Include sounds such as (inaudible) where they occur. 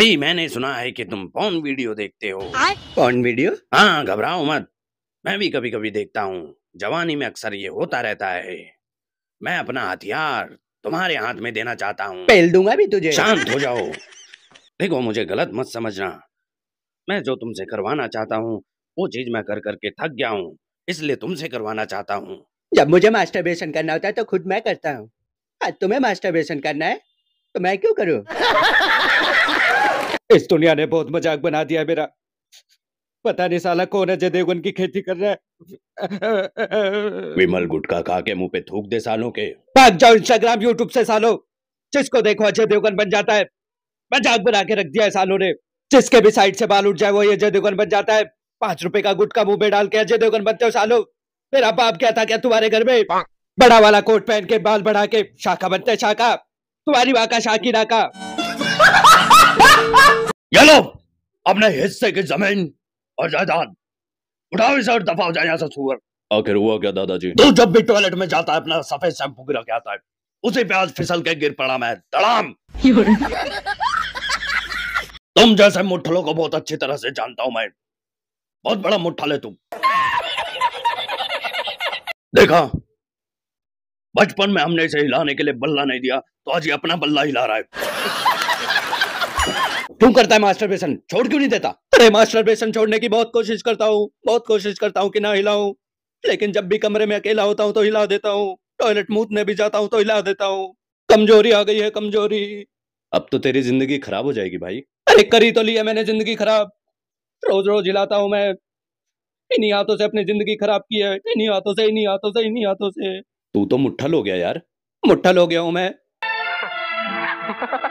भाई मैंने सुना है कि तुम पॉन वीडियो देखते हो पॉन वीडियो हाँ।, हाँ घबराओ मत मैं भी कभी कभी देखता हूँ जवानी में अक्सर ये होता रहता है मैं अपना हथियार तुम्हारे हाथ में देना चाहता हूँ पहल दूंगा भी तुझे शांत हो जाओ देखो मुझे गलत मत समझना मैं जो तुमसे करवाना चाहता हूँ वो चीज मैं कर करके थक गया हूँ इसलिए तुमसे करवाना चाहता हूँ जब मुझे मास्टरबेशन करना होता है तो खुद मैं करता हूँ तुम्हें मास्टरबेशन करना है तो मैं क्यों करूं (laughs) इस दुनिया ने बहुत मजाक बना दिया मेरा पता नहीं साला कौन अजय देवगन की खेती कर रहा है विमल गुटखा खा के मुंह पे थूक दे सालों के भाग जाओ इंस्टाग्राम यूट्यूब से सालों जिसको देखो अजय देवगन बन जाता है मजाक बना के रख दिया है सालों ने जिसके भी साइड से बाल उठ जाए वो अजय देवगन बन जाता है पांच रुपए का गुटका मुंह में डाल के अजय देवगन बनते हो सालो मेरा बाप क्या था क्या तुम्हारे घर में बड़ा वाला कोट पहन के बाल बढ़ा के शाखा बनते शाखा तुम्हारी माँ का शाकिरा का ये अपने हिस्से की जमीन और जायदाद उठाओ इसे और दफा हो जाए यहाँ से सुअर आखिर हुआ क्या दादाजी तू जब भी टॉयलेट में जाता है अपना सफेद शैम्पू गिरा के आता है उसी पे आज फिसल के गिर पड़ा मैं तड़ाम तुम जैसे मुठलों को बहुत अच्छी तरह से जानता हूं मैं बहुत बड़ा मुठल है तुम देखा बचपन में हमने इसे हिलाने के लिए बल्ला नहीं दिया तो आज ये अपना बल्ला हिला रहा है क्यों करता है मास्टर बेसन छोड़ क्यों नहीं देता अरे मास्टर बेसन छोड़ने की बहुत कोशिश करता हूँ बहुत कोशिश करता हूँ कि ना हिलाऊं लेकिन जब भी कमरे में अकेला होता हूँ तो हिला देता हूँ टॉयलेट मूतने भी जाता हूँ तो हिला देता हूँ कमजोरी आ गई है कमजोरी अब तो तेरी जिंदगी खराब हो जाएगी भाई अरे करी तो लिया मैंने जिंदगी खराब रोज रोज हिलाता हूँ मैं इन्हीं हाथों से अपनी जिंदगी खराब की है इन्हीं हाथों से इन्हीं हाथों से इन्हीं हाथों से तू तो मुठ्ठल हो गया यार मुठ्ठल हो गया हूं मैं (laughs)